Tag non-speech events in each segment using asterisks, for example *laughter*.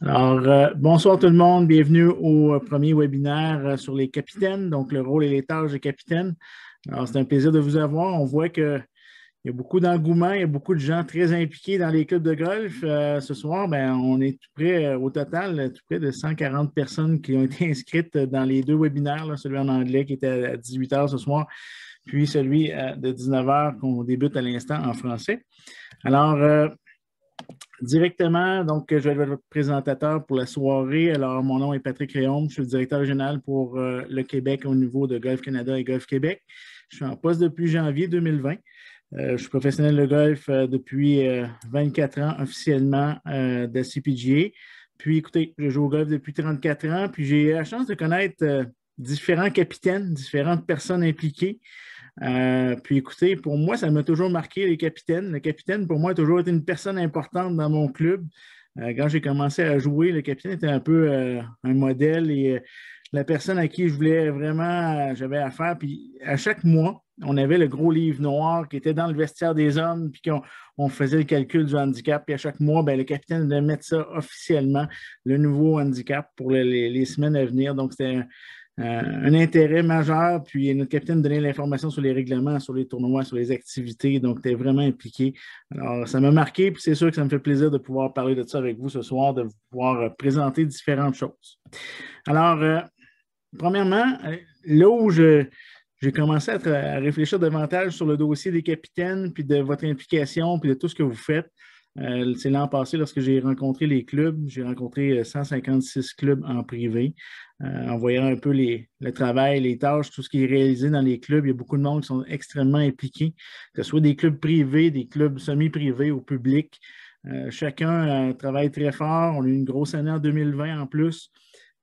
Alors, euh, bonsoir tout le monde. Bienvenue au euh, premier webinaire euh, sur les capitaines, donc le rôle et les tâches des capitaines. Alors, c'est un plaisir de vous avoir. On voit qu'il y a beaucoup d'engouement, il y a beaucoup de gens très impliqués dans les clubs de golf. ce soir, ben, on est tout près, au total, tout près de 140 personnes qui ont été *laughs* inscrites dans les deux webinaires, celui en anglais qui était à 18 h ce soir, puis celui de 19 h qu'on débute à l'instant en français. Alors, directement, donc, je vais être votre présentateur pour la soirée. Alors, mon nom est Patrick Réaume, je suis le directeur général pour euh, le Québec au niveau de Golf Canada et Golf Québec. Je suis en poste depuis janvier 2020. Euh, je suis professionnel de golf euh, depuis 24 ans officiellement de la CPGA. Puis, écoutez, je joue au golf depuis 34 ans, puis j'ai eu la chance de connaître différents capitaines, différentes personnes impliquées. Euh, puis écoutez, pour moi, ça m'a toujours marqué les capitaines. Le capitaine, pour moi, a toujours été une personne importante dans mon club. Euh, quand j'ai commencé à jouer, le capitaine était un peu euh, un modèle et la personne à qui je voulais vraiment, j'avais affaire. Puis à chaque mois, on avait le gros livre noir qui était dans le vestiaire des hommes, puis qu'on on faisait le calcul du handicap. Puis à chaque mois, ben, le capitaine devait mettre ça officiellement, le nouveau handicap pour les, les semaines à venir. Donc, c'était euh, un intérêt majeur, puis notre capitaine donnait l'information sur les règlements, sur les tournois, sur les activités, donc tu es vraiment impliqué. Alors, ça m'a marqué, puis c'est sûr que ça me fait plaisir de pouvoir parler de ça avec vous ce soir, de pouvoir euh, présenter différentes choses. Alors, euh, premièrement, là où j'ai commencé à, réfléchir davantage sur le dossier des capitaines, puis de votre implication, puis de tout ce que vous faites. c'est l'an passé, lorsque j'ai rencontré les clubs, j'ai rencontré 156 clubs en privé. Euh, en voyant un peu le travail, les tâches, tout ce qui est réalisé dans les clubs, il y a beaucoup de monde qui sont extrêmement impliqués, que ce soit des clubs privés, des clubs semi-privés ou publics. Euh, chacun euh, travaille très fort. On a eu une grosse année en 2020 en plus.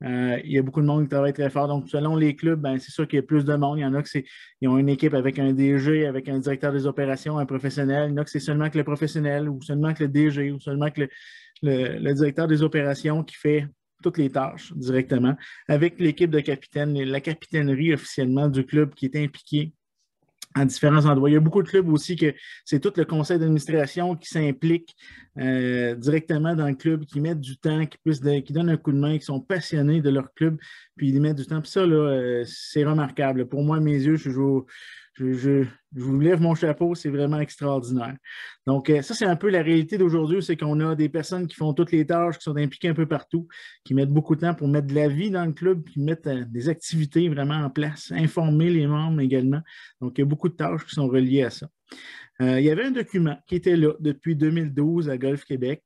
il y a beaucoup de monde qui travaille très fort. Donc, selon les clubs, ben, c'est sûr qu'il y a plus de monde. Il y en a qui ont une équipe avec un DG, avec un directeur des opérations, un professionnel. Il y en a qui c'est seulement que le professionnel ou seulement que le DG ou seulement que le directeur des opérations qui fait toutes les tâches directement avec l'équipe de capitaine, la capitainerie officiellement du club qui est impliquée à différents endroits. Il y a beaucoup de clubs aussi que c'est tout le conseil d'administration qui s'implique euh, directement dans le club, qui mettent du temps, qui, qui donnent un coup de main, qui sont passionnés de leur club, puis ils mettent du temps. Puis ça, euh, c'est remarquable. Pour moi, mes yeux, je joue je, vous lève mon chapeau, c'est vraiment extraordinaire. Donc, euh, ça, c'est un peu la réalité d'aujourd'hui, c'est qu'on a des personnes qui font toutes les tâches, qui sont impliquées un peu partout, qui mettent beaucoup de temps pour mettre de la vie dans le club, qui mettent euh, des activités vraiment en place, informer les membres également. Donc, il y a beaucoup de tâches qui sont reliées à ça. Euh, il y avait un document qui était là depuis 2012 à Golf Québec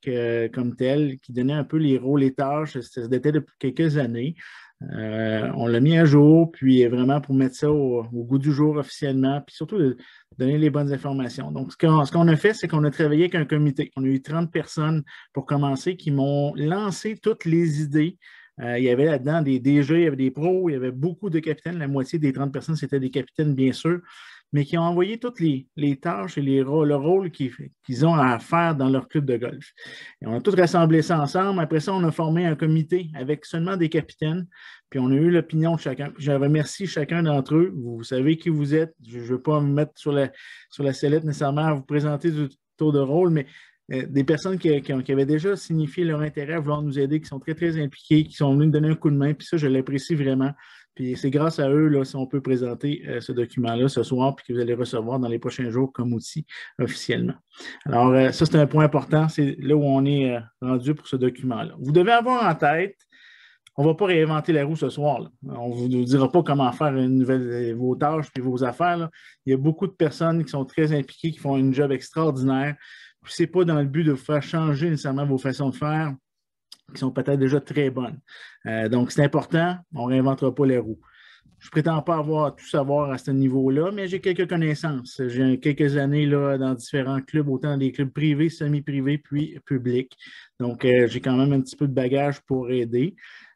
comme tel, qui donnait un peu les rôles et tâches, ça se datait depuis quelques années. Euh, on l'a mis à jour, puis vraiment pour mettre ça au, goût du jour officiellement, puis surtout de donner les bonnes informations. Donc, ce qu'on a fait, c'est qu'on a travaillé avec un comité. On a eu 30 personnes pour commencer qui m'ont lancé toutes les idées. Euh, il y avait là-dedans des DG, il y avait des pros, il y avait beaucoup de capitaines. La moitié des 30 personnes, c'était des capitaines, bien sûr mais qui ont envoyé toutes les, tâches et les, le rôle qu'ils ont à faire dans leur club de golf. Et on a tout rassemblé ça ensemble. Après ça, on a formé un comité avec seulement des capitaines, puis on a eu l'opinion de chacun. Je remercie chacun d'entre eux. Vous savez qui vous êtes. Je ne veux pas me mettre sur la, sur la sellette nécessairement à vous présenter du taux de rôle, mais euh, des personnes qui, avaient déjà signifié leur intérêt à vouloir nous aider, qui sont très, très impliquées, qui sont venues nous donner un coup de main. Puis ça, je l'apprécie vraiment. Puis c'est grâce à eux, là, si on peut présenter euh, ce document-là ce soir, puis que vous allez recevoir dans les prochains jours comme outil officiellement. Alors, euh, ça, c'est un point important. C'est là où on est euh, rendu pour ce document-là. Vous devez avoir en tête, on ne va pas réinventer la roue ce soir. On ne vous, dira pas comment faire une nouvelle, vos tâches puis vos affaires. Il y a beaucoup de personnes qui sont très impliquées, qui font une job extraordinaire. Ce n'est pas dans le but de vous faire changer nécessairement vos façons de faire qui sont peut-être déjà très bonnes. Euh, donc, c'est important, on ne réinventera pas les roues. Je ne prétends pas avoir tout savoir à ce niveau-là, mais j'ai quelques connaissances. J'ai quelques années là, dans différents clubs, autant des clubs privés, semi-privés, puis publics. Donc, euh, j'ai quand même un petit peu de bagage pour aider.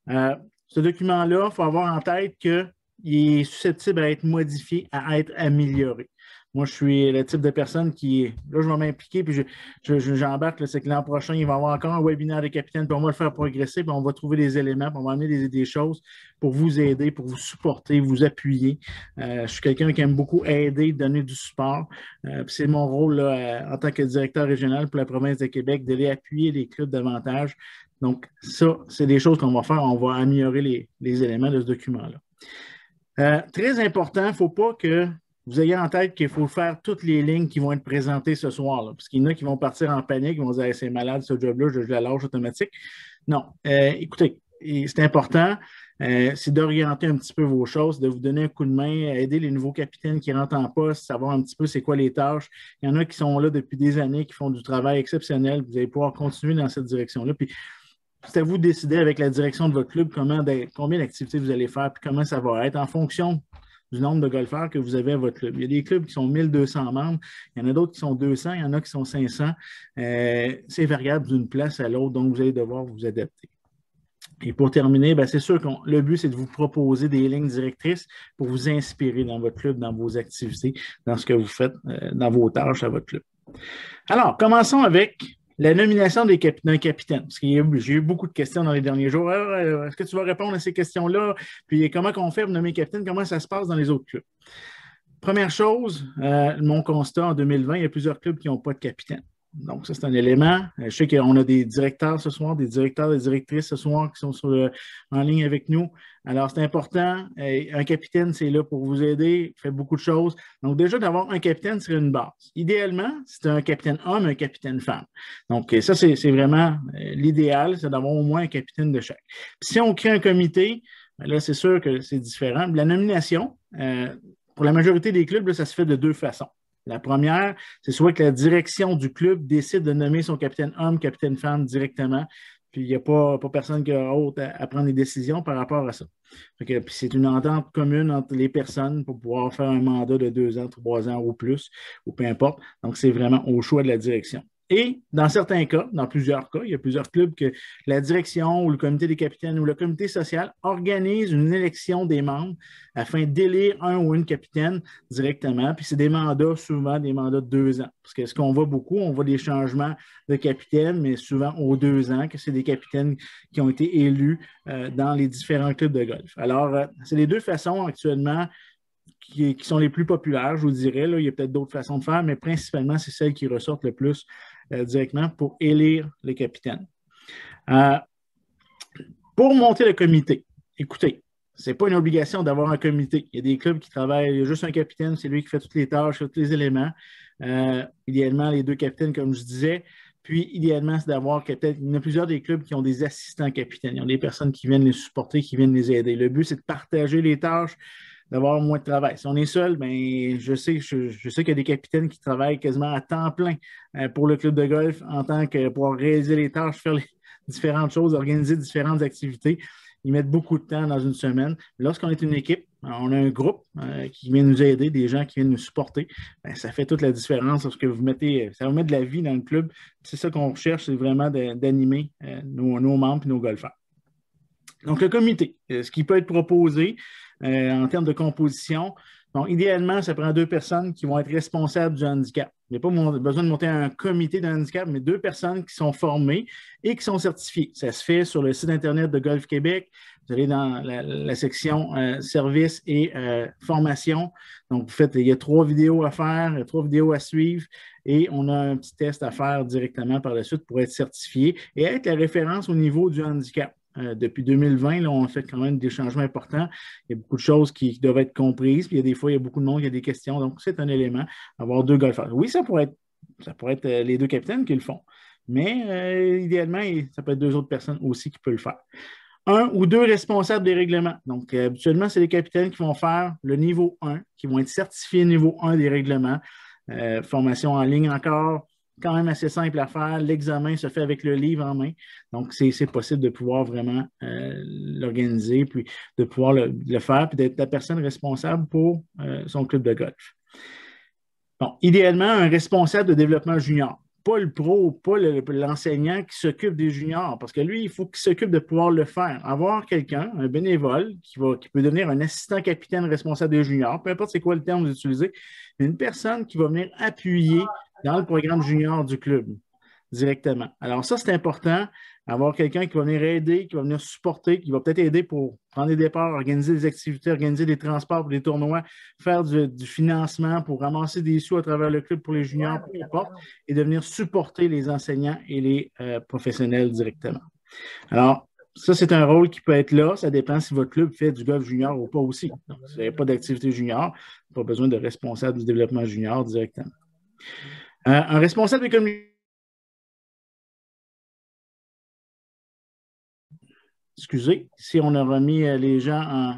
Euh, ce document-là, il faut avoir en tête qu'il est susceptible à être modifié, à être amélioré. Moi, je suis le type de personne qui. Là, je vais m'impliquer, puis j'embarque. Je, c'est que l'an prochain, il va y avoir encore un webinaire de capitaine, puis on va le faire progresser, puis on va trouver des éléments, puis on va amener des, choses pour vous aider, pour vous supporter, vous appuyer. Euh, je suis quelqu'un qui aime beaucoup aider, donner du support. Euh, c'est mon rôle euh, en tant que directeur régional pour la province de Québec d'aller appuyer les clubs davantage. Donc, ça, c'est des choses qu'on va faire. On va améliorer les, éléments de ce document-là. très important, il ne faut pas que vous avez en tête qu'il faut faire toutes les lignes qui vont être présentées ce soir. parce qu'il y en a qui vont partir en panique, ils vont dire c'est malade ce job-là, je, je la lâche automatique. Non. Euh, écoutez, c'est important. Euh, c'est d'orienter un petit peu vos choses, de vous donner un coup de main, aider les nouveaux capitaines qui rentrent en poste, savoir un petit peu c'est quoi les tâches. Il y en a qui sont là depuis des années, qui font du travail exceptionnel. Vous allez pouvoir continuer dans cette direction-là. Puis, c'est à vous de décider avec la direction de votre club comment, ben, combien d'activités vous allez faire, puis comment ça va être en fonction du nombre de golfeurs que vous avez à votre club. Il y a des clubs qui sont 1200 membres, il y en a d'autres qui sont 200, il y en a qui sont 500. Euh, c'est variable d'une place à l'autre, donc vous allez devoir vous adapter. Et pour terminer, ben, c'est sûr que le but, c'est de vous proposer des lignes directrices pour vous inspirer dans votre club, dans vos activités, dans ce que vous faites, euh, dans vos tâches à votre club. Alors, commençons avec la nomination des capitaines capitaine, parce que j'ai eu beaucoup de questions dans les derniers jours. Ah, est-ce que tu vas répondre à ces questions-là? Puis comment qu'on fait pour nommer capitaine? Comment ça se passe dans les autres clubs? Première chose, euh, mon constat en 2020, il y a plusieurs clubs qui n'ont pas de capitaine. Donc, ça, c'est un élément. Euh, je sais qu'on a des directeurs ce soir, des directeurs, des directrices ce soir qui sont euh, en ligne avec nous. Alors, c'est important. Euh, un capitaine, c'est là pour vous aider, fait beaucoup de choses. Donc, déjà, d'avoir un capitaine, serait une base. Idéalement, c'est un capitaine homme, un capitaine femme. Donc, ça, c'est vraiment l'idéal, c'est d'avoir au moins un capitaine de chaque. si on crée un comité, ben là, c'est sûr que c'est différent. La nomination, pour la majorité des clubs, ça se fait de deux façons. La première, c'est soit que la direction du club décide de nommer son capitaine homme, capitaine femme directement, puis il n'y a pas, personne qui a autre à, à, prendre des décisions par rapport à ça. Puis c'est une entente commune entre les personnes pour pouvoir faire un mandat de deux ans, trois ans ou plus, ou peu importe. Donc, c'est vraiment au choix de la direction. Et dans certains cas, dans plusieurs cas, il y a plusieurs clubs que la direction ou le comité des capitaines ou le comité social organise une élection des membres afin d'élire un ou une capitaine directement. Puis c'est des mandats, souvent des mandats de deux ans. Parce que ce qu'on voit beaucoup, on voit des changements de capitaine, mais souvent aux deux ans, que c'est des capitaines qui ont été élus euh, dans les différents clubs de golf. Alors, euh, c'est les deux façons actuellement qui, sont les plus populaires, je vous dirais. Il y a peut-être d'autres façons de faire, mais principalement, c'est celles qui ressortent le plus euh, directement pour élire les capitaines. Euh, pour monter le comité, écoutez, ce n'est pas une obligation d'avoir un comité. Il y a des clubs qui travaillent, il y a juste un capitaine, c'est lui qui fait toutes les tâches, tous les éléments. Euh, idéalement, les deux capitaines, comme je disais. Puis, idéalement, c'est d'avoir peut-être, il y en a plusieurs des clubs qui ont des assistants capitaines. Ils ont des personnes qui viennent les supporter, qui viennent les aider. Le but, c'est de partager les tâches, d'avoir moins de travail. Si on est seul, ben, je sais, je, sais qu'il y a des capitaines qui travaillent quasiment à temps plein euh, pour le club de golf en tant que pour réaliser les tâches, faire les *laughs* différentes choses, organiser différentes activités. Ils mettent beaucoup de temps dans une semaine. Lorsqu'on est une équipe, on a un groupe euh, qui vient nous aider, des gens qui viennent nous supporter. Ben, ça fait toute la différence parce que vous mettez. Ça vous met de la vie dans le club. C'est ça qu'on recherche, c'est vraiment d'animer euh, nos, nos, membres et nos golfeurs. Donc, le comité, ce qui peut être proposé, euh, en termes de composition. Donc, idéalement, ça prend deux personnes qui vont être responsables du handicap. Il n'y a pas besoin de monter un comité de handicap, mais deux personnes qui sont formées et qui sont certifiées. Ça se fait sur le site Internet de Golf Québec. Vous allez dans la, section euh, services et euh, formation. Donc, vous faites, il y a trois vidéos à faire, trois vidéos à suivre et on a un petit test à faire directement par la suite pour être certifié et être la référence au niveau du handicap. Euh, depuis 2020, là, on fait quand même des changements importants. Il y a beaucoup de choses qui, doivent être comprises. Puis il y a des fois, il y a beaucoup de monde, il a des questions. Donc, c'est un élément. Avoir deux golfeurs. Oui, ça pourrait être, euh, les deux capitaines qui le font. Mais euh, idéalement, ça peut être deux autres personnes aussi qui peuvent le faire. Un ou deux responsables des règlements. Donc, habituellement, c'est les capitaines qui vont faire le niveau 1, qui vont être certifiés niveau 1 des règlements. formation en ligne encore, quand même assez simple à faire. L'examen se fait avec le livre en main. Donc, c'est possible de pouvoir vraiment euh, l'organiser, puis de pouvoir le, faire, puis d'être la personne responsable pour euh, son club de golf. Bon, idéalement, un responsable de développement junior. Pas le pro, pas l'enseignant qui s'occupe des juniors, parce que lui, il faut qu'il s'occupe de pouvoir le faire. Avoir quelqu'un, un bénévole, qui, va, peut devenir un assistant capitaine responsable des juniors, peu importe c'est quoi le terme d'utiliser, une personne qui va venir appuyer dans le programme junior du club directement. Alors ça, c'est important, avoir quelqu'un qui va venir aider, qui va venir supporter, qui va peut-être aider pour prendre des départs, organiser des activités, organiser des transports pour des tournois, faire du, financement pour ramasser des sous à travers le club pour les juniors, peu importe, et de venir supporter les enseignants et les euh, professionnels directement. Alors, ça, c'est un rôle qui peut être là. Ça dépend si votre club fait du golf junior ou pas aussi. Donc, si vous n'avez pas d'activité junior, pas besoin de responsable du développement junior directement. Euh, un responsable économique. Excusez, si on a remis euh, les gens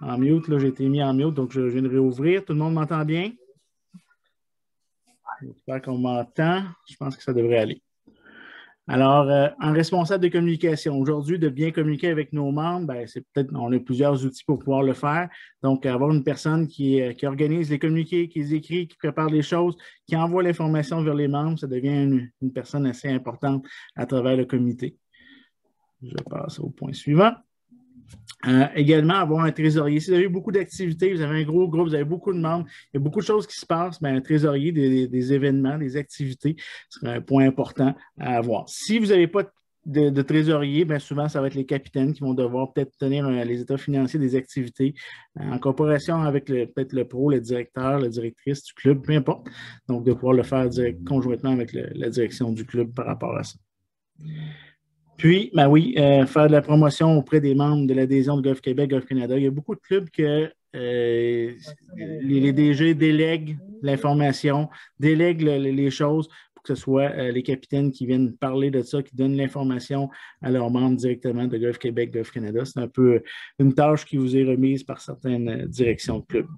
en, mute, là, j'ai été mis en mute, donc je, je viens de réouvrir. Tout le monde m'entend bien? J'espère qu'on m'entend. Je pense que ça devrait aller. Alors, euh, un responsable de communication, aujourd'hui, de bien communiquer avec nos membres, ben, c'est peut-être, on a plusieurs outils pour pouvoir le faire. Donc, avoir une personne qui, euh, qui organise les communiqués, qui les écrit, qui prépare les choses, qui envoie l'information vers les membres, ça devient une personne assez importante à travers le comité. Je passe au point suivant. Euh, également, avoir un trésorier. Si vous avez beaucoup d'activités, vous avez un gros groupe, vous avez beaucoup de membres, il y a beaucoup de choses qui se passent, mais ben, un trésorier des, événements, des activités, serait un point important à avoir. Si vous n'avez pas de trésorier, bien souvent, ça va être les capitaines qui vont devoir peut-être tenir euh, les états financiers des activités euh, en coopération avec peut-être le pro, le directeur, la directrice du club, peu importe. Donc, de pouvoir le faire conjointement avec la direction du club par rapport à ça. Puis, ben oui, euh, faire de la promotion auprès des membres de l'adhésion de Golf Québec, Golf Canada. Il y a beaucoup de clubs que euh, les, DG délèguent l'information, délèguent les choses pour que ce soit euh, les capitaines qui viennent parler de ça, qui donnent l'information à leurs membres directement de Golf Québec, Golf Canada. C'est un peu une tâche qui vous est remise par certaines directions de clubs.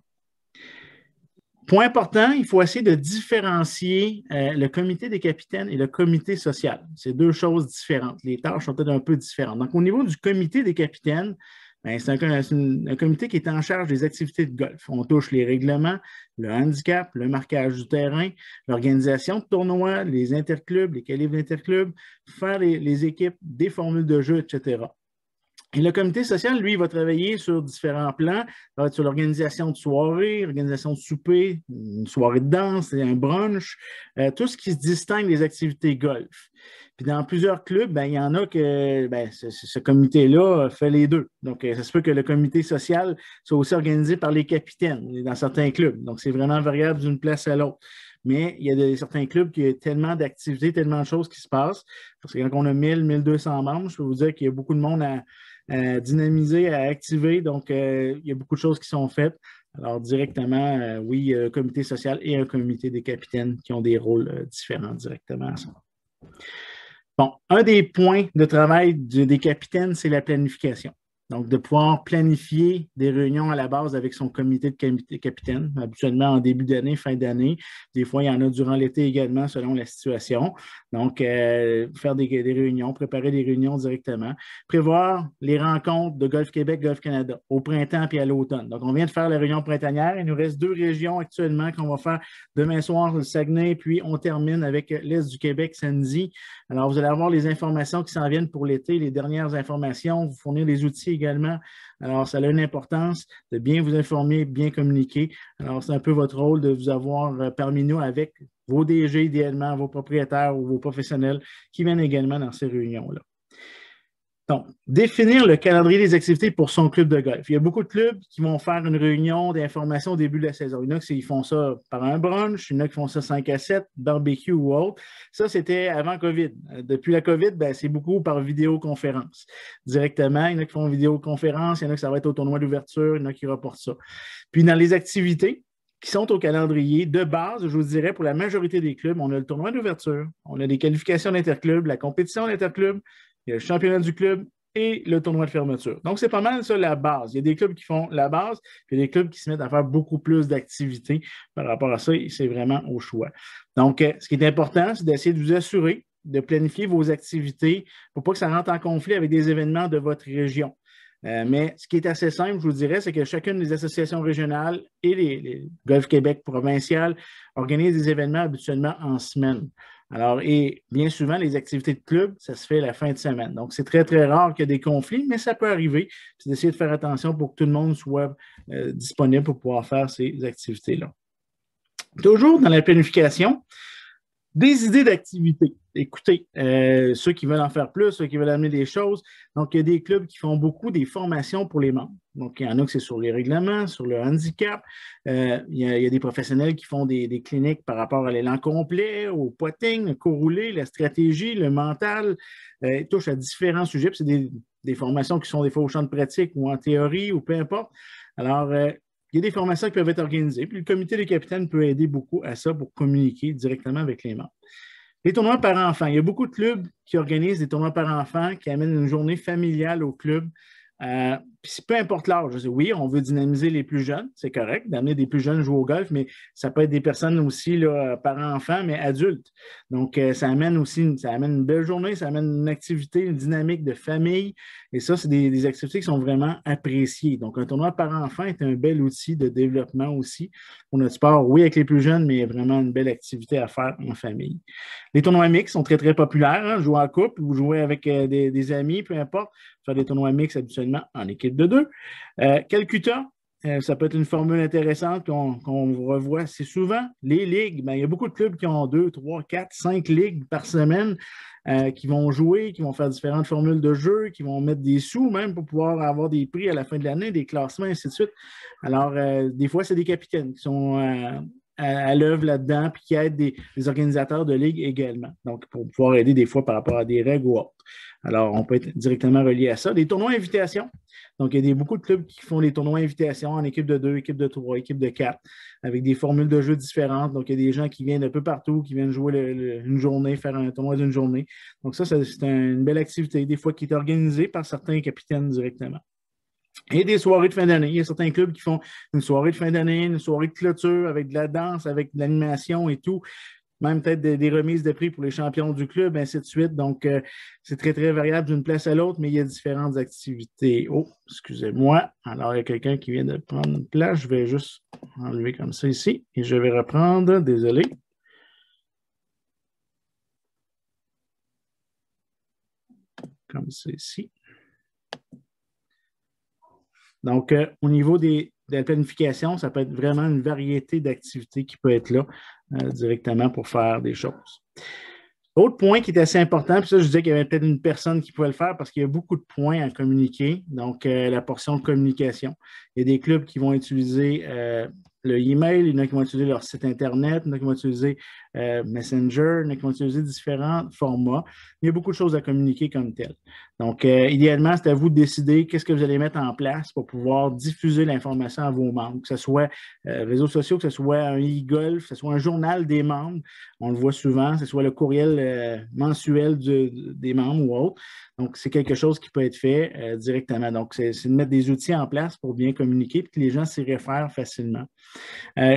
Point important, il faut essayer de différencier euh, le comité des capitaines et le comité social. C'est deux choses différentes. Les tâches sont peut-être un peu différentes. Donc, au niveau du comité des capitaines, ben, c'est un, comité qui est en charge des activités de golf. On touche les règlements, le handicap, le marquage du terrain, l'organisation de tournois, les interclubs, les qualifs d'interclubs, faire les, équipes, des formules de jeu, etc le comité social, lui, va travailler sur différents plans. Ça va être sur l'organisation de soirées, l'organisation de souper, une soirée de danse un brunch, euh, tout ce qui se distingue des activités golf. Puis dans plusieurs clubs, ben, il y en a que ben, ce, comité-là fait les deux. Donc, euh, ça se peut que le comité social soit aussi organisé par les capitaines dans certains clubs. Donc, c'est vraiment variable d'une place à l'autre. Mais il y a certains clubs qui ont tellement d'activités, tellement de choses qui se passent. Parce que quand on a 1000, 1200 membres, je peux vous dire qu'il y a beaucoup de monde à à euh, dynamiser, à activer. Donc, euh, il y a beaucoup de choses qui sont faites. Alors, directement, euh, oui, un comité social et un comité des capitaines qui ont des rôles différents directement Bon, un des points de travail des capitaines, c'est la planification. Donc, de pouvoir planifier des réunions à la base avec son comité de capitaine, habituellement en début d'année, fin d'année. Des fois, il y en a durant l'été également, selon la situation. Donc, euh, faire des, réunions, préparer des réunions directement. Prévoir les rencontres de Golf Québec, Golf Canada au printemps puis à l'automne. Donc, on vient de faire la réunion printanière. Il nous reste deux régions actuellement qu'on va faire demain soir, le Saguenay, puis on termine avec l'Est du Québec, samedi, alors, vous allez avoir les informations qui s'en viennent pour l'été, les dernières informations, vous fournir les outils également. Alors, ça a une importance de bien vous informer, bien communiquer. Alors, c'est un peu votre rôle de vous avoir euh, parmi nous avec vos DG idéalement, vos propriétaires ou vos professionnels qui viennent également dans ces réunions-là. Donc, définir le calendrier des activités pour son club de golf. Il y a beaucoup de clubs qui vont faire une réunion d'information au début de la saison. Il y en a qui font ça par un brunch, il y en a qui font ça 5 à 7, barbecue ou autre. Ça, c'était avant COVID. Euh, depuis la COVID, ben, c'est beaucoup par vidéoconférence. Directement, il y en a qui font vidéoconférence, il y en a qui ça va être au tournoi d'ouverture, il y en a qui reportent ça. Puis dans les activités, qui sont au calendrier de base, je vous dirais, pour la majorité des clubs, on a le tournoi d'ouverture, on a des qualifications d'interclub, la compétition d'interclub, il y a le championnat du club et le tournoi de fermeture. Donc, c'est pas mal ça la base. Il y a des clubs qui font la base, puis il y a des clubs qui se mettent à faire beaucoup plus d'activités par rapport à ça, c'est vraiment au choix. Donc, euh, ce qui est important, c'est d'essayer de vous assurer de planifier vos activités pour pas que ça rentre en conflit avec des événements de votre région. Euh, mais ce qui est assez simple, je vous dirais, c'est que chacune des associations régionales et les, les Golf Québec provinciales organisent des événements habituellement en semaine. Alors, et bien souvent, les activités de club, ça se fait la fin de semaine. Donc, c'est très, très rare qu'il y ait des conflits, mais ça peut arriver. C'est d'essayer de faire attention pour que tout le monde soit euh, disponible pour pouvoir faire ces activités-là. Toujours dans la planification, des idées d'activités écoutez, euh, ceux qui veulent en faire plus, ceux qui veulent amener des choses. Donc, il y a des clubs qui font beaucoup des formations pour les membres. Donc, il y en a que c'est sur les règlements, sur le handicap. Euh, il, y a, des professionnels qui font des, cliniques par rapport à l'élan complet, au potting, le co roulé, la stratégie, le mental. Euh, ils touchent à différents sujets. C'est des, des, formations qui sont des fois au champ de pratique ou en théorie ou peu importe. Alors, il y a des formations qui peuvent être organisées. Puis le comité des capitaines peut aider beaucoup à ça pour communiquer directement avec les membres. Les tournois par enfants. Il y a beaucoup de clubs qui organisent des tournois par enfants, qui amènent une journée familiale au club. Euh, peu importe l'âge, oui, on veut dynamiser les plus jeunes, c'est correct, d'amener des plus jeunes jouer au golf, mais ça peut être des personnes aussi, là, parents-enfants, mais adultes. Donc, euh, ça amène aussi, ça amène une belle journée, ça amène une activité, une dynamique de famille. Et ça, c'est des, activités qui sont vraiment appréciées. Donc, un tournoi parents-enfants est un bel outil de développement aussi pour notre sport. Oui, avec les plus jeunes, mais vraiment une belle activité à faire en famille. Les tournois mixtes sont très, très populaires. Hein, jouer en couple ou jouer avec euh, des, des amis, peu importe. Faire des tournois mixtes habituellement en équipe de deux. Euh, Calcutta, euh, ça peut être une formule intéressante qu'on revoit assez souvent. Les ligues, ben, il y a beaucoup de clubs qui ont deux, trois, quatre, cinq ligues par semaine euh, qui vont jouer, qui vont faire différentes formules de jeu, qui vont mettre des sous même pour pouvoir avoir des prix à la fin de l'année, des classements, ainsi de suite. Alors, des fois, c'est des capitaines qui sont à, l'œuvre là-dedans, puis qui aident des, organisateurs de ligue également. Donc, pour pouvoir aider des fois par rapport à des règles ou autres. Alors, on peut être directement relié à ça. Des tournois invitation. Donc, il y a beaucoup de clubs qui font des tournois invitation en équipe de deux, équipe de trois, équipe de quatre, avec des formules de jeu différentes. Donc, il y a des gens qui viennent un peu partout, qui viennent jouer une journée, faire un tournoi d'une journée. Donc, ça, c'est une belle activité, des fois qui est organisée par certains capitaines directement. Et des soirées de fin d'année. Il y a certains clubs qui font une soirée de fin d'année, une soirée de clôture avec de la danse, avec de l'animation et tout. Même peut-être des, remises de prix pour les champions du club, ainsi de suite. Donc, euh, c'est très, très variable d'une place à l'autre, mais il y a différentes activités. Oh, excusez-moi. Alors, il y a quelqu'un qui vient de prendre une place. Je vais juste enlever comme ça ici et je vais reprendre. Désolé. Comme ceci. Donc, euh, au niveau des, de la planification, ça peut être vraiment une variété d'activités qui peut être là euh, directement pour faire des choses. Autre point qui est assez important, puis ça, je disais qu'il y avait peut-être une personne qui pouvait le faire parce qu'il y a beaucoup de points à communiquer, donc euh, la portion communication. Il y a des clubs qui vont utiliser euh, le email, il y en a qui vont utiliser leur site Internet, il y en a qui vont utiliser euh, Messenger, qui vont utiliser différents formats. Il y a beaucoup de choses à communiquer comme tel. Donc, euh, idéalement, c'est à vous de décider qu'est-ce que vous allez mettre en place pour pouvoir diffuser l'information à vos membres, que ce soit euh, réseaux sociaux, que ce soit un e-golf, que ce soit un journal des membres, on le voit souvent, que ce soit le courriel mensuel des membres ou autre. Donc, c'est quelque chose qui peut être fait directement. Donc, c'est de mettre des outils en place pour bien communiquer et que les gens s'y réfèrent facilement.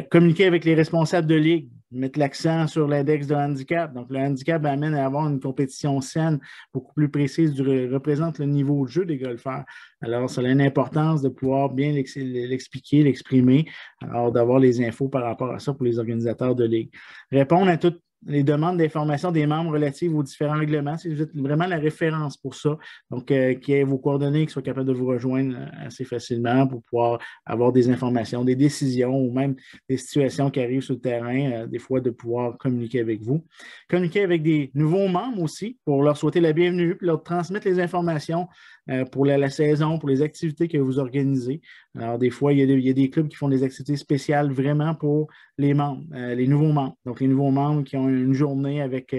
communiquer avec les responsables de ligue, mettre l'accent sur l'index de handicap. Donc, le handicap amène à avoir une compétition saine, beaucoup plus précise, du, représente le niveau de jeu des golfeurs. Alors, ça a une importance de pouvoir bien l'expliquer, l'exprimer, alors d'avoir les infos par rapport à ça pour les organisateurs de ligue. Répondre à toutes les demandes d'informations des membres relatives aux différents règlements. C'est vraiment la référence pour ça. Donc, euh, qu'il y ait vos coordonnées, qui soient capables de vous rejoindre euh, assez facilement pour pouvoir avoir des informations, des décisions ou même des situations qui arrivent sur le terrain, euh, des fois de pouvoir communiquer avec vous. Communiquer avec des nouveaux membres aussi pour leur souhaiter la bienvenue, puis leur transmettre les informations euh, pour la, saison, pour les activités que vous organisez. Alors, des fois, il y, a des, clubs qui font des activités spéciales vraiment pour les membres, euh, les nouveaux membres. Donc, les nouveaux membres qui ont une journée avec,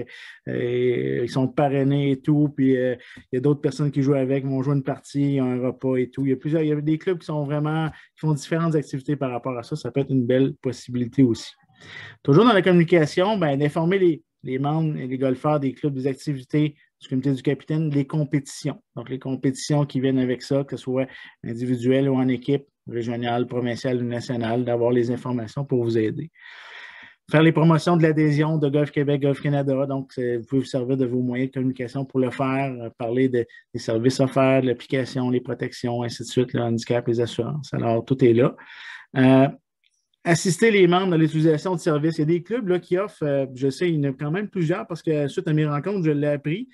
euh, ils sont parrainés et tout, puis il y a d'autres personnes qui jouent avec, vont jouer une partie, un repas et tout. Il y a plusieurs, y a des clubs qui sont vraiment, qui font différentes activités par rapport à ça. Ça peut être une belle possibilité aussi. Toujours dans la communication, ben, d'informer les, les membres et les golfeurs des clubs des activités du comité du capitaine, les compétitions. Donc, les compétitions qui viennent avec ça, que ce soit individuel ou en équipe, régionale, provinciale ou nationale, d'avoir les informations pour vous aider. Faire les promotions de l'adhésion de Golf Québec, Golf Canada. Donc, vous pouvez vous servir de vos moyens de communication pour le faire, euh, parler des services offerts, l'application, les protections, ainsi de suite, le handicap, les assurances. Alors, tout est là. Euh, assister les membres dans l'utilisation de services. Il y a des clubs là, qui offrent, euh, je sais, il y en a quand même plusieurs parce que suite à mes rencontres, je l'ai appris,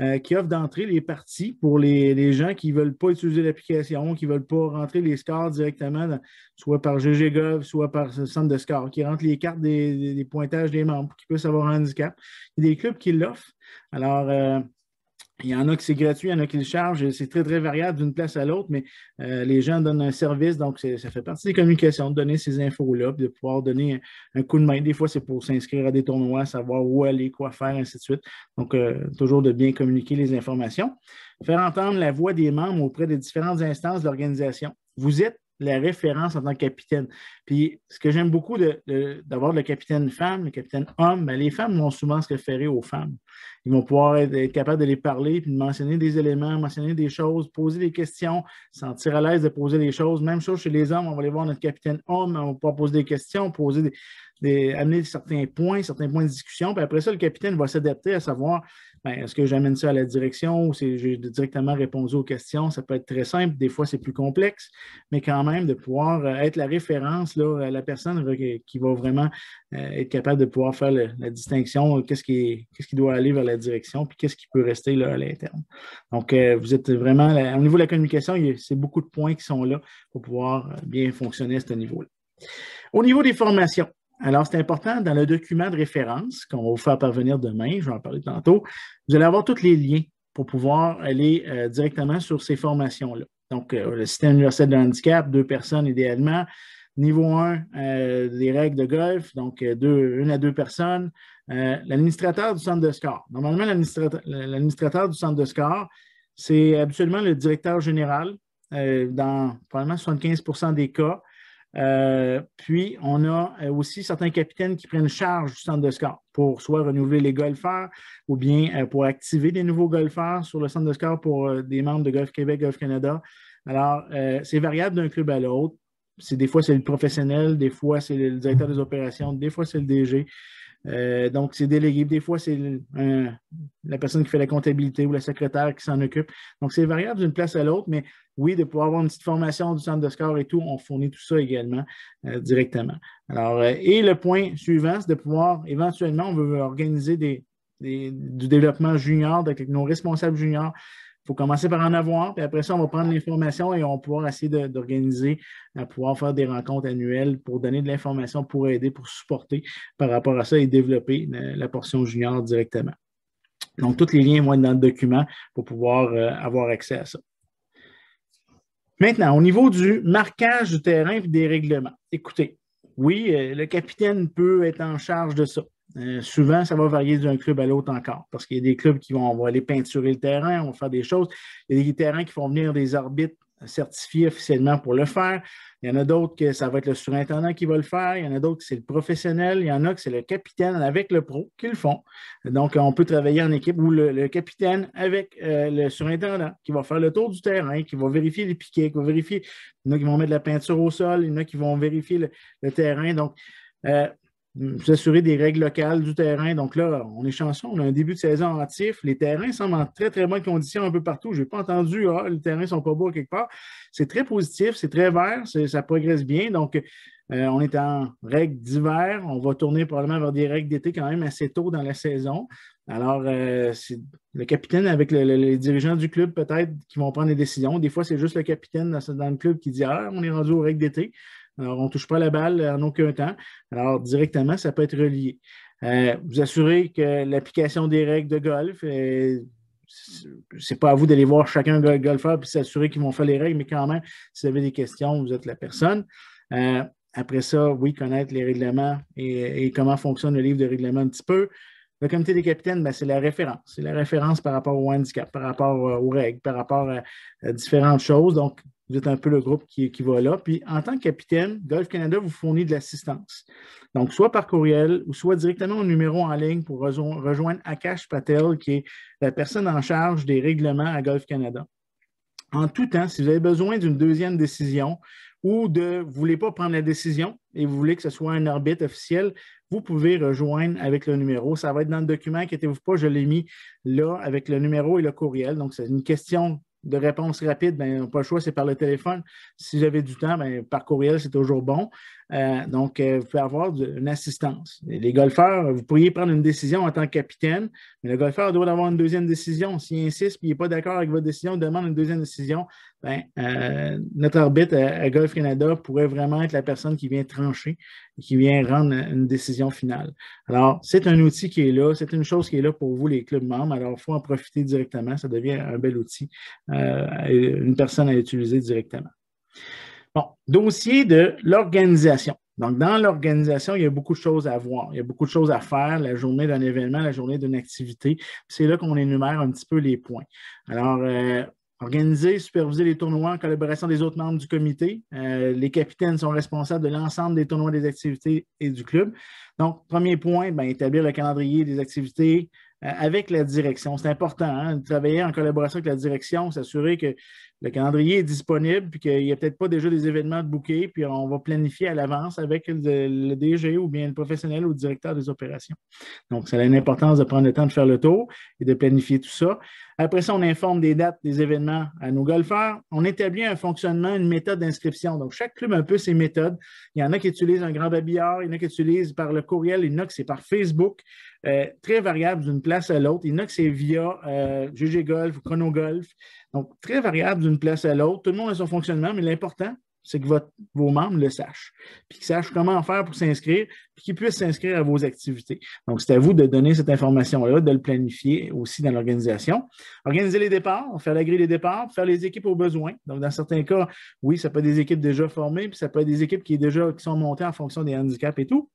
euh, qui offrent d'entrer les parties pour les, les gens qui ne veulent pas utiliser l'application, qui ne veulent pas rentrer les scores directement, soit par GGGov, soit par ce centre de score, qui rentrent les cartes des, des pointages des membres qui qu'ils puissent avoir un handicap. Il y a des clubs qui l'offrent. Alors, euh, il y en a qui c'est gratuit, il y en a qui le chargent. C'est très, très variable d'une place à l'autre, mais euh, les gens donnent un service, donc ça fait partie des communications, de donner ces infos-là, de pouvoir donner un, coup de main. Des fois, c'est pour s'inscrire à des tournois, savoir où aller, quoi faire, ainsi de suite. Donc, euh, toujours de bien communiquer les informations. Faire entendre la voix des membres auprès des différentes instances d'organisation. Vous êtes la référence en tant que capitaine. Puis ce que j'aime beaucoup d'avoir de, le capitaine femme, le capitaine homme, ben, les femmes vont souvent se référer aux femmes. Ils vont pouvoir être, capables de les parler, puis de mentionner des éléments, mentionner des choses, poser des questions, sentir à l'aise de poser des choses. Même chose chez les hommes, on va aller voir notre capitaine homme, on va pouvoir poser des questions, poser amener certains points, certains points de discussion. Puis après ça, le capitaine va s'adapter à savoir ben, est-ce que j'amène ça à la direction ou si j'ai directement répondu aux questions. Ça peut être très simple, des fois c'est plus complexe, mais quand même de pouvoir euh, être la référence la personne euh, qui va vraiment euh, être capable de pouvoir faire la distinction, qu'est-ce qui, qui doit aller vers la direction, puis qu'est-ce qui peut rester là, à l'interne. Donc, euh, vous êtes vraiment, au niveau de la communication, c'est beaucoup de points qui sont là pour pouvoir euh, bien fonctionner à ce niveau-là. Au niveau des formations, alors, c'est important, dans le document de référence qu'on va vous faire parvenir demain, je vais en parler tantôt, vous allez avoir tous les liens pour pouvoir aller euh, directement sur ces formations-là. Donc, le système universel de handicap, deux personnes idéalement, Niveau 1, les euh, règles de golf, donc euh, une à deux personnes. Euh, l'administrateur du centre de score. Normalement, l'administrateur du centre de score, c'est absolument le directeur général dans probablement 75 des cas. puis, on a aussi certains capitaines qui prennent charge du centre de score pour soit renouveler les golfeurs ou bien pour activer des nouveaux golfeurs sur le centre de score pour des membres de Golf Québec, Golf Canada. Alors, c'est variable d'un club à l'autre des fois c'est le professionnel, des fois c'est le directeur des opérations, des fois c'est le DG. Euh, donc, c'est délégué. Des fois, c'est la personne qui fait la comptabilité ou la secrétaire qui s'en occupe. Donc, c'est variable d'une place à l'autre, mais oui, de pouvoir avoir une petite formation du centre de score et tout, on fournit tout ça également euh, directement. Euh, et le point suivant, c'est de pouvoir éventuellement, on veut organiser du développement junior, avec nos responsables juniors, il faut commencer par en avoir, puis après ça, on va prendre l'information et on va pouvoir essayer d'organiser, pouvoir faire des rencontres annuelles pour donner de l'information, pour aider, pour supporter par rapport à ça et développer euh, la, portion junior directement. Donc, tous les liens vont être dans le document pour pouvoir euh, avoir accès à ça. Maintenant, au niveau du marquage du terrain et des règlements, écoutez, oui, euh, le capitaine peut être en charge de ça. Euh, souvent, ça va varier d'un club à l'autre encore, parce qu'il y a des clubs qui vont, aller peinturer le terrain, on va faire des choses. Il y a des terrains qui font venir des arbitres certifiés officiellement pour le faire. Il y en a d'autres que ça va être le surintendant qui va le faire. Il y en a d'autres que c'est le professionnel. Il y en a que c'est le capitaine avec le pro qui le font. Donc, on peut travailler en équipe ou le, capitaine avec euh, le surintendant qui va faire le tour du terrain, qui va vérifier les piquets, qui va vérifier. Il y en a qui vont mettre de la peinture au sol, il y en a qui vont vérifier le, terrain. Donc, euh, s'assurer des règles locales du terrain. Donc là, on est chanceux, on a un début de saison hâtif. Les terrains semblent en très, très bonnes conditions un peu partout. Je n'ai pas entendu, ah, les terrains ne sont pas beaux quelque part. C'est très positif, c'est très vert, ça progresse bien. Donc, euh, on est en règles d'hiver. On va tourner probablement vers des règles d'été quand même assez tôt dans la saison. Alors, euh, c'est le capitaine avec les dirigeants du club peut-être qui vont prendre des décisions. Des fois, c'est juste le capitaine dans, dans, le club qui dit Ah, on est rendu aux règles d'été. Alors, on ne touche pas la balle en aucun temps. Alors, directement, ça peut être relié. Euh, vous assurez que l'application des règles de golf, euh, ce c'est pas à vous d'aller voir chacun golfeur et s'assurer qu'ils vont faire les règles, mais quand même, si vous avez des questions, vous êtes la personne. Euh, après ça, oui, connaître les règlements et, comment fonctionne le livre de règlement un petit peu. Le comité des capitaines, ben, c'est la référence. C'est la référence par rapport au handicap, par rapport aux règles, par rapport à différentes choses. Donc, vous êtes un peu le groupe qui, qui va là. Puis en tant que capitaine, Golf Canada vous fournit de l'assistance. Donc, soit par courriel ou soit directement au numéro en ligne pour rejoindre Akash Patel, qui est la personne en charge des règlements à Golf Canada. En tout temps, si vous avez besoin d'une deuxième décision ou de vous ne voulez pas prendre la décision et vous voulez que ce soit un arbitre officiel, vous pouvez rejoindre avec le numéro. Ça va être dans le document, inquiétez-vous pas, je l'ai mis là avec le numéro et le courriel. Donc, c'est une question de réponse rapide, ben, pas le choix, c'est par le téléphone. Si j'avais du temps, ben, par courriel, c'est toujours bon. Euh, donc, euh, vous pouvez avoir une assistance. Les golfeurs, vous pourriez prendre une décision en tant que capitaine, mais le golfeur doit avoir une deuxième décision. S'il insiste et il n'est pas d'accord avec votre décision, demande une deuxième décision, ben, euh, notre arbitre à, Golf Canada pourrait vraiment être la personne qui vient trancher et qui vient rendre une décision finale. Alors, c'est un outil qui est là, c'est une chose qui est là pour vous, les clubs membres. Alors, il faut en profiter directement. Ça devient un bel outil, une personne à utiliser directement. Bon, dossier de l'organisation. Donc, dans l'organisation, il y a beaucoup de choses à voir, il y a beaucoup de choses à faire, la journée d'un événement, la journée d'une activité. C'est là qu'on énumère un petit peu les points. Alors, euh, organiser, superviser les tournois en collaboration des autres membres du comité. Euh, les capitaines sont responsables de l'ensemble des tournois des activités et du club. Donc, premier point, ben, établir le calendrier des activités, euh, avec la direction. C'est important hein, de travailler en collaboration avec la direction, s'assurer que le calendrier est disponible, puis qu'il n'y a peut-être pas déjà des événements de bouquet, puis on va planifier à l'avance avec le, DG ou bien le professionnel ou le directeur des opérations. Donc, ça a une importance de prendre le temps de faire le tour et de planifier tout ça. Après ça, on informe des dates, des événements à nos golfeurs. On établit un fonctionnement, une méthode d'inscription. Donc, chaque club a un peu ses méthodes. Il y en a qui utilisent un grand babillard, il y en a qui utilisent par le courriel, il y en a qui c'est par Facebook. Euh, très variable d'une place à l'autre. Il y en a que c'est via euh, GG Golf ou Chrono Golf. Donc, très variable d'une place à l'autre. Tout le monde a son fonctionnement, mais l'important, c'est que vos membres le sachent, puis qu'ils sachent comment faire pour s'inscrire, puis qu'ils puissent s'inscrire à vos activités. Donc, c'est à vous de donner cette information-là, de le planifier aussi dans l'organisation. Organiser les départs, faire la grille des départs, faire les équipes aux besoins. Donc, dans certains cas, oui, ça peut être des équipes déjà formées, puis ça peut être des équipes qui, est déjà, qui sont montées en fonction des handicaps et tout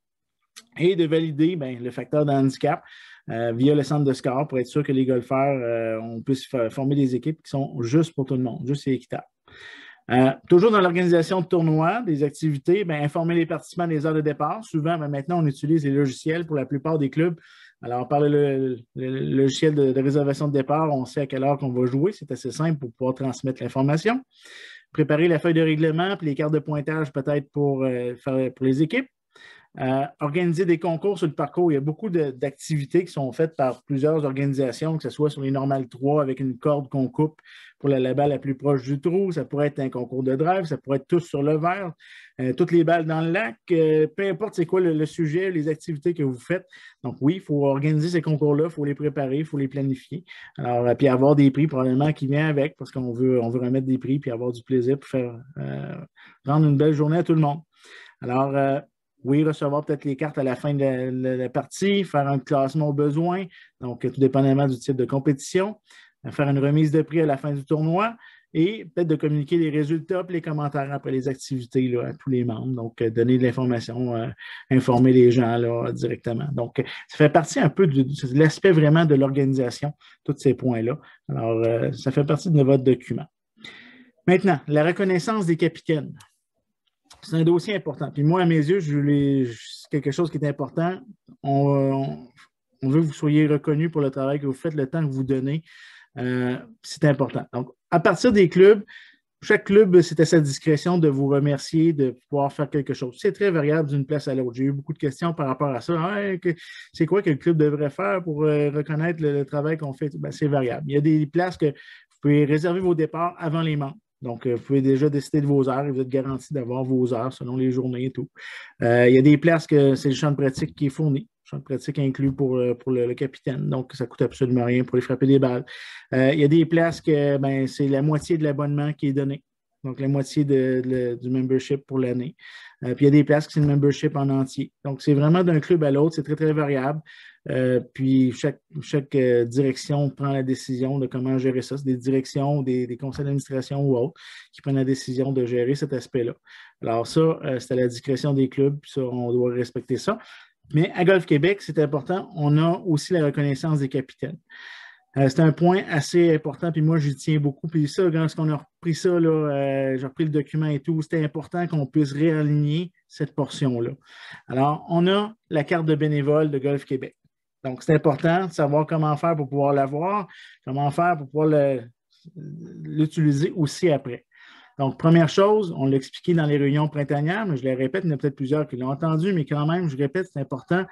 et de valider ben, le facteur de handicap euh, via le centre de score pour être sûr que les golfeurs, euh, on puisse former des équipes qui sont justes pour tout le monde, juste et équitables. Euh, toujours dans l'organisation de tournois, des activités, ben, informer les participants des heures de départ. Souvent, ben, maintenant, on utilise les logiciels pour la plupart des clubs. Alors, par le, logiciel de, réservation de départ, on sait à quelle heure qu'on va jouer. C'est assez simple pour pouvoir transmettre l'information. Préparer la feuille de règlement, puis les cartes de pointage peut-être pour, pour les équipes. Euh, organiser des concours sur le parcours. Il y a beaucoup d'activités qui sont faites par plusieurs organisations, que ce soit sur les normales 3 avec une corde qu'on coupe pour la, balle la plus proche du trou. Ça pourrait être un concours de drive, ça pourrait être tous sur le verre, euh, toutes les balles dans le lac, euh, peu importe c'est quoi le, sujet, les activités que vous faites. Donc oui, il faut organiser ces concours-là, il faut les préparer, il faut les planifier. Alors, puis avoir des prix probablement qui viennent avec parce qu'on veut, on veut remettre des prix puis avoir du plaisir pour faire rendre une belle journée à tout le monde. Alors, oui, recevoir peut-être les cartes à la fin de la, partie, faire un classement au besoin, donc tout dépendamment du type de compétition, euh, faire une remise de prix à la fin du tournoi et peut-être de communiquer les résultats les commentaires après les activités à tous les membres. Donc, euh, donner de l'information, euh, informer les gens directement. Donc, ça fait partie un peu de, l'aspect vraiment de l'organisation, tous ces points-là. Alors, ça fait partie de votre document. Maintenant, la reconnaissance des capitaines c'est un dossier important. Puis moi, à mes yeux, c'est quelque chose qui est important. On, veut que vous soyez reconnu pour le travail que vous faites, le temps que vous donnez. Euh, c'est important. Donc, à partir des clubs, chaque club, c'est à sa discrétion de vous remercier de pouvoir faire quelque chose. C'est très variable d'une place à l'autre. J'ai eu beaucoup de questions par rapport à ça. Ah, c'est quoi que le club devrait faire pour euh, reconnaître le, travail qu'on fait? Ben, c'est variable. Il y a des places que vous pouvez réserver vos départs avant les membres. Donc, euh, vous pouvez déjà décider de vos heures et vous êtes garanti d'avoir vos heures selon les journées et tout. Euh, il y a des places que c'est le champ de pratique qui est fourni, champ de pratique inclus pour, euh, pour le, capitaine, donc ça ne coûte absolument rien pour les frapper des balles. il y a des places que ben, c'est la moitié de l'abonnement qui est donné, donc la moitié du membership pour l'année. puis il y a des places que c'est le membership en entier. Donc, c'est vraiment d'un club à l'autre, c'est très, très variable. Euh, puis chaque, euh, direction prend la décision de comment gérer ça. C'est des directions, des, conseils d'administration ou autres qui prennent la décision de gérer cet aspect-là. Alors ça, euh, c'est à la discrétion des clubs, puis on doit respecter ça. Mais à Golf Québec, c'est important, on a aussi la reconnaissance des capitaines. c'est un point assez important, puis moi, j'y tiens beaucoup. Puis ça, lorsqu'on a repris ça, j'ai repris le document et tout, c'était important qu'on puisse réaligner cette portion-là. Alors, on a la carte de bénévole de Golf Québec. Donc, c'est important de savoir comment faire pour pouvoir l'avoir, comment faire pour pouvoir l'utiliser aussi après. Donc, première chose, on l'a expliqué dans les réunions printanières, mais je le répète, il y en a peut-être plusieurs qui l'ont entendu, mais quand même, je répète, c'est important.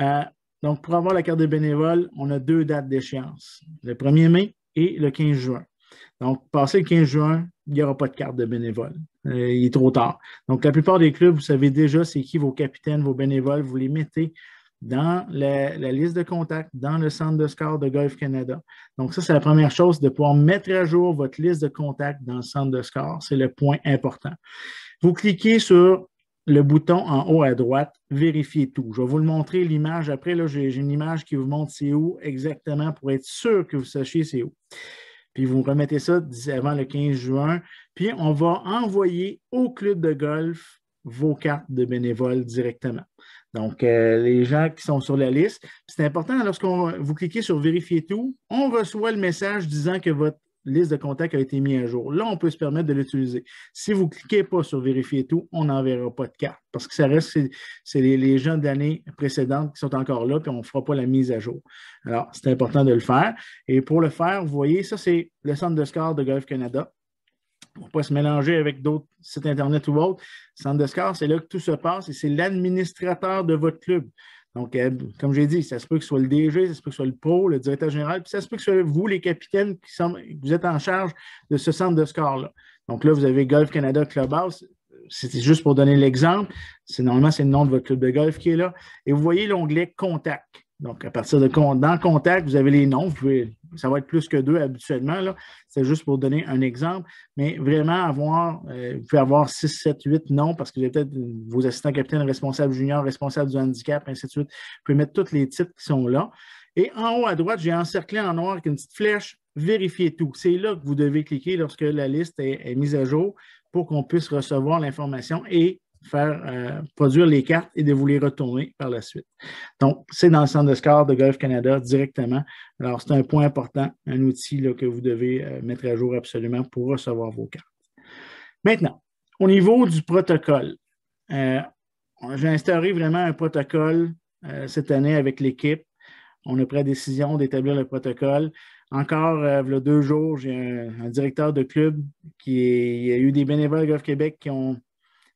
Euh, donc, pour avoir la carte de bénévole, on a deux dates d'échéance, le 1er mai et le 15 juin. Donc, passé le 15 juin, il n'y aura pas de carte de bénévole. Euh, il est trop tard. Donc, la plupart des clubs, vous savez déjà c'est qui vos capitaines, vos bénévoles, vous les mettez dans la, liste de contacts, dans le centre de score de Golf Canada. Donc, ça, c'est la première chose de pouvoir mettre à jour votre liste de contacts dans le centre de score. C'est le point important. Vous cliquez sur le bouton en haut à droite, vérifiez tout. Je vais vous le montrer l'image après. Là, j'ai une image qui vous montre c'est où exactement pour être sûr que vous sachiez c'est où. Puis vous remettez ça avant le 15 juin. Puis on va envoyer au club de golf vos cartes de bénévoles directement. Donc, euh, les gens qui sont sur la liste, c'est important, lorsqu'on vous cliquez sur Vérifier tout, on reçoit le message disant que votre liste de contacts a été mise à jour. Là, on peut se permettre de l'utiliser. Si vous ne cliquez pas sur Vérifier tout, on n'enverra pas de carte parce que ça reste, c'est les, gens d'années précédentes qui sont encore là, puis on ne fera pas la mise à jour. Alors, c'est important de le faire. Et pour le faire, vous voyez, ça, c'est le centre de score de Golf Canada pour ne pas se mélanger avec d'autres sites Internet ou autres. Centre de score, c'est là que tout se passe et c'est l'administrateur de votre club. Donc, comme j'ai dit, ça se peut que ce soit le DG, ça se peut que ce soit le pro, le directeur général, puis ça se peut que ce soit vous, les capitaines, qui vous êtes en charge de ce centre de score-là. Donc là, vous avez Golf Canada Clubhouse. C'était juste pour donner l'exemple. normalement c'est le nom de votre club de golf qui est là. Et vous voyez l'onglet Contact. Donc, à partir de dans contact, vous avez les noms. ça va être plus que deux habituellement. C'est juste pour donner un exemple. Mais vraiment, avoir, euh, vous pouvez avoir 6, 7, 8 noms parce que vous avez peut-être vos assistants capitaines, responsables juniors, responsables du handicap, ainsi de suite. Vous pouvez mettre tous les titres qui sont là. Et en haut à droite, j'ai encerclé en noir avec une petite flèche Vérifiez tout. C'est là que vous devez cliquer lorsque la liste est, est mise à jour pour qu'on puisse recevoir l'information et faire euh, produire les cartes et de vous les retourner par la suite. Donc, c'est dans le centre de score de Golf Canada directement. Alors, c'est un point important, un outil que vous devez euh, mettre à jour absolument pour recevoir vos cartes. Maintenant, au niveau du protocole, euh, j'ai instauré vraiment un protocole cette année avec l'équipe. On a pris la décision d'établir le protocole. Encore, il y a deux jours, j'ai un, directeur de club qui est, a eu des bénévoles de Golf Québec qui ont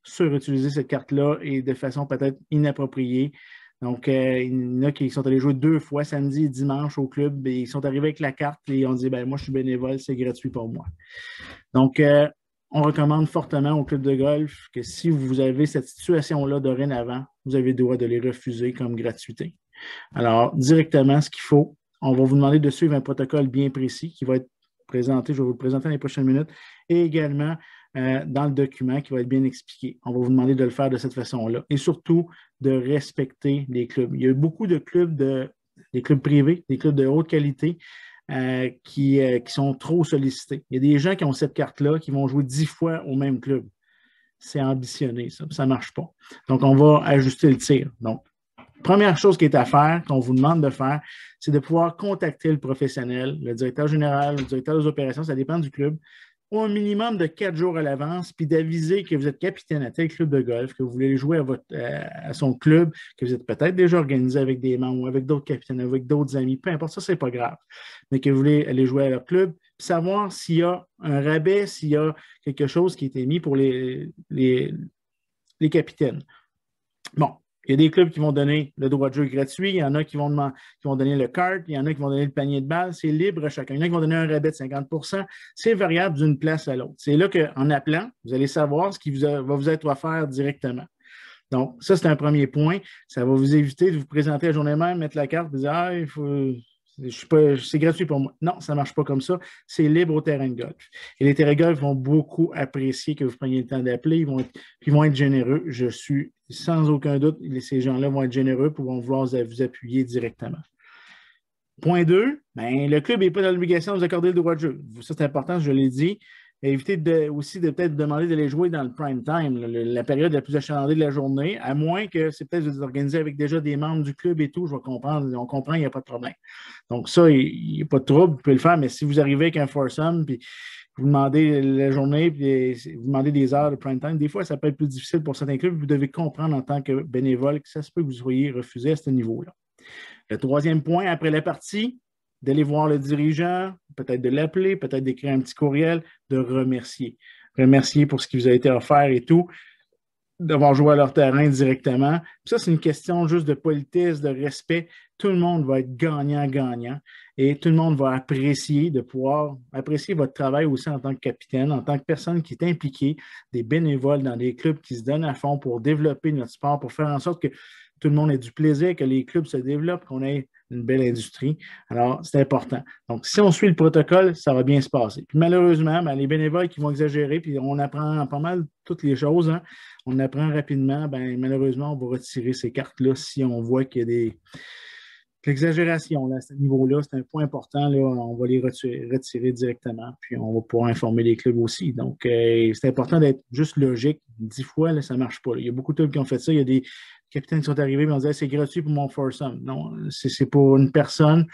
Surutiliser cette carte-là et de façon peut-être inappropriée. Donc, euh, il y en a qui sont allés jouer deux fois samedi et dimanche au club et ils sont arrivés avec la carte et ont dit ben moi je suis bénévole, c'est gratuit pour moi. Donc, euh, on recommande fortement au club de golf que si vous avez cette situation-là dorénavant, vous avez le droit de les refuser comme gratuité. Alors, directement, ce qu'il faut, on va vous demander de suivre un protocole bien précis qui va être présenté, je vais vous le présenter dans les prochaines minutes, et également euh, dans le document qui va être bien expliqué. On va vous demander de le faire de cette façon-là et surtout de respecter les clubs. Il y a eu beaucoup de clubs, des clubs privés, des clubs de haute qualité euh, qui, euh, qui, sont trop sollicités. Il y a des gens qui ont cette carte-là qui vont jouer dix fois au même club. C'est ambitionné, ça. Ça ne marche pas. Donc, on va ajuster le tir. Donc, première chose qui est à faire, qu'on vous demande de faire, c'est de pouvoir contacter le professionnel, le directeur général, le directeur des opérations, ça dépend du club un minimum de quatre jours à l'avance, puis d'aviser que vous êtes capitaine à tel club de golf, que vous voulez jouer à, votre, euh, à, son club, que vous êtes peut-être déjà organisé avec des membres avec d'autres capitaines, avec d'autres amis, peu importe, ça, c'est pas grave. Mais que vous voulez aller jouer à leur club, puis savoir s'il y a un rabais, s'il y a quelque chose qui a été mis pour les, les, les capitaines. Bon, il y a des clubs qui vont donner le droit de jeu gratuit, il y en a qui vont, donner le cart, il y en a qui vont donner le panier de balles, c'est libre à chacun. Il y en a qui vont donner un rabais de 50 c'est variable d'une place à l'autre. C'est là qu'en appelant, vous allez savoir ce qui va vous être offert directement. Donc, ça, c'est un premier point. Ça va vous éviter de vous présenter la journée même, mettre la carte, vous dire Ah, il faut, c'est gratuit pour moi. Non, ça ne marche pas comme ça. C'est libre au terrain de golf. Et les terrains de golf vont beaucoup apprécier que vous preniez le temps d'appeler. Ils vont être, ils vont être généreux. Je suis sans aucun doute, ces gens-là vont être généreux pour vouloir vous appuyer directement. Point 2, ben, le club n'est pas dans l'obligation de vous accorder le droit de jeu. Ça, c'est important, je l'ai dit éviter aussi de peut-être demander de les jouer dans le prime time, la période la plus achalandée de la journée, à moins que c'est peut-être organiser avec déjà des membres du club et tout, je vais comprendre, on comprend, il n'y a pas de problème. Donc ça, il n'y a pas de trouble, vous pouvez le faire, mais si vous arrivez avec un foursome, puis vous demandez la journée, puis vous demandez des heures de prime time, des fois, ça peut être plus difficile pour certains clubs, vous devez comprendre en tant que bénévole que ça se peut que vous soyez refusé à ce niveau-là. Le troisième point, après la partie, d'aller voir le dirigeant, peut-être de l'appeler, peut-être d'écrire un petit courriel, de remercier. Remercier pour ce qui vous a été offert et tout, d'avoir joué à leur terrain directement. ça, c'est une question juste de politesse, de respect. Tout le monde va être gagnant-gagnant et tout le monde va apprécier de pouvoir apprécier votre travail aussi en tant que capitaine, en tant que personne qui est impliquée, des bénévoles dans des clubs qui se donnent à fond pour développer notre sport, pour faire en sorte que tout le monde ait du plaisir, que les clubs se développent, qu'on ait une belle industrie. Alors, c'est important. Donc, si on suit le protocole, ça va bien se passer. Puis malheureusement, ben, les bénévoles qui vont exagérer, puis on apprend pas mal toutes les choses, hein. on apprend rapidement, bien, malheureusement, on va retirer ces cartes-là si on voit qu'il y a des... exagérations à ce niveau-là, c'est un point important. Là, on va les retirer, directement, puis on va pouvoir informer les clubs aussi. Donc, euh, c'est important d'être juste logique. Dix fois, là, ça ne marche pas. Il y a beaucoup de clubs qui ont fait ça. Il y a des capitaines qui sont arrivés, mais on disait c'est gratuit pour mon foursome. Non, c'est pour une personne,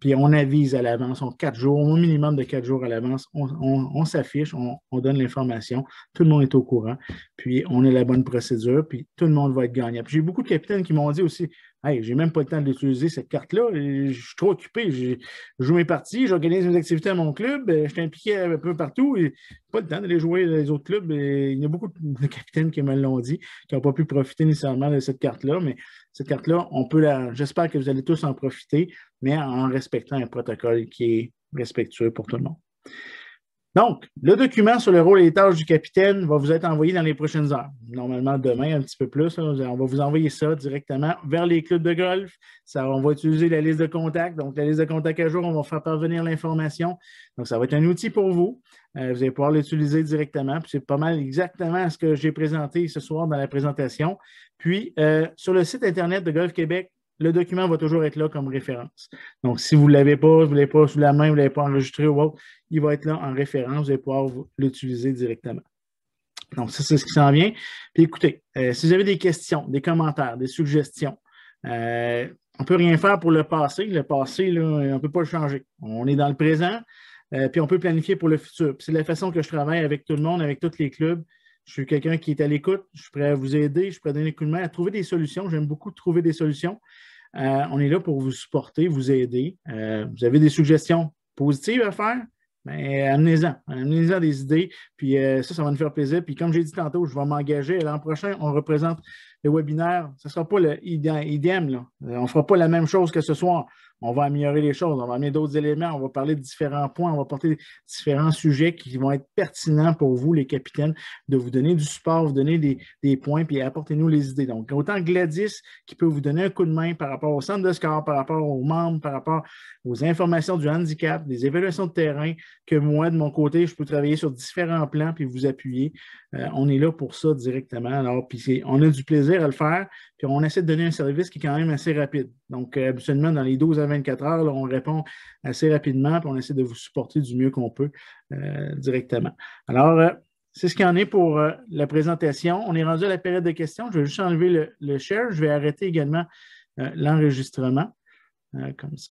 puis on avise à l'avance, on quatre jours, au minimum de quatre jours à l'avance, on, s'affiche, on, donne l'information, tout le monde est au courant, puis on a la bonne procédure, puis tout le monde va être gagnant. J'ai beaucoup de capitaines qui m'ont dit aussi Hey, j'ai même pas le temps d'utiliser cette carte-là. Je suis trop occupé. Je joue mes parties, j'organise mes activités à mon club, euh, je suis impliqué un peu partout. n'ai pas le temps d'aller jouer dans les autres clubs. il y a beaucoup de *laughs* capitaines qui me l'ont dit, qui n'ont pas pu profiter nécessairement de cette carte-là. Mais cette carte-là, on peut la. J'espère que vous allez tous en profiter, mais en respectant un protocole qui est respectueux pour tout le monde. Donc, le document sur le rôle et les tâches du capitaine va vous être envoyé dans les prochaines heures. Normalement, demain, un petit peu plus. On va vous envoyer ça directement vers les clubs de golf. Ça, on va utiliser la liste de contacts. Donc, la liste de contacts à jour, on va faire parvenir l'information. Donc, ça va être un outil pour vous. Euh, vous allez pouvoir l'utiliser directement. Puis, c'est pas mal exactement ce que j'ai présenté ce soir dans la présentation. Puis, euh, sur le site Internet de Golf Québec, le document va toujours être là comme référence. Donc, si vous ne l'avez pas, vous ne l'avez pas sous la main, vous ne l'avez pas enregistré ou autre, il va être là en référence, vous allez pouvoir l'utiliser directement. Donc, ça, c'est ce qui s'en vient. Puis écoutez, euh, si vous avez des questions, des commentaires, des suggestions, euh, on ne peut rien faire pour le passé. Le passé, on ne peut pas le changer. On est dans le présent, euh, puis on peut planifier pour le futur. C'est la façon que je travaille avec tout le monde, avec tous les clubs. Je suis quelqu'un qui est à l'écoute. Je suis prêt à vous aider. Je suis prêt à donner un coup de main, à trouver des solutions. J'aime beaucoup trouver des solutions. Euh, on est là pour vous supporter, vous aider. Euh, vous avez des suggestions positives à faire? Mais ben, amenez-en, amenez-en des idées, puis euh, ça, ça va nous faire plaisir. Puis comme j'ai dit tantôt, je vais m'engager. L'an prochain, on représente le webinaire. Ce ne sera pas le idem, On ne fera pas la même chose que ce soir on va améliorer les choses, on va amener d'autres éléments, on va parler de différents points, on va porter différents sujets qui vont être pertinents pour vous, les capitaines, de vous donner du support, vous donner des, points, puis apportez-nous les idées. Donc, autant Gladys qui peut vous donner un coup de main par rapport au centre de score, par rapport aux membres, par rapport aux informations du handicap, des évaluations de terrain, que moi, de mon côté, je peux travailler sur différents plans puis vous appuyer. Euh, on est là pour ça directement. Alors, puis on a du plaisir à le faire, puis on essaie de donner un service qui est quand même assez rapide. Donc, euh, habituellement, dans les 12 à 24 heures, on répond assez rapidement, puis on essaie de vous supporter du mieux qu'on peut euh, directement. Alors, euh, c'est ce qu'il y en est pour la présentation. On est rendu à la période de questions. Je vais juste enlever le, le share. Je vais arrêter également l'enregistrement. comme ça.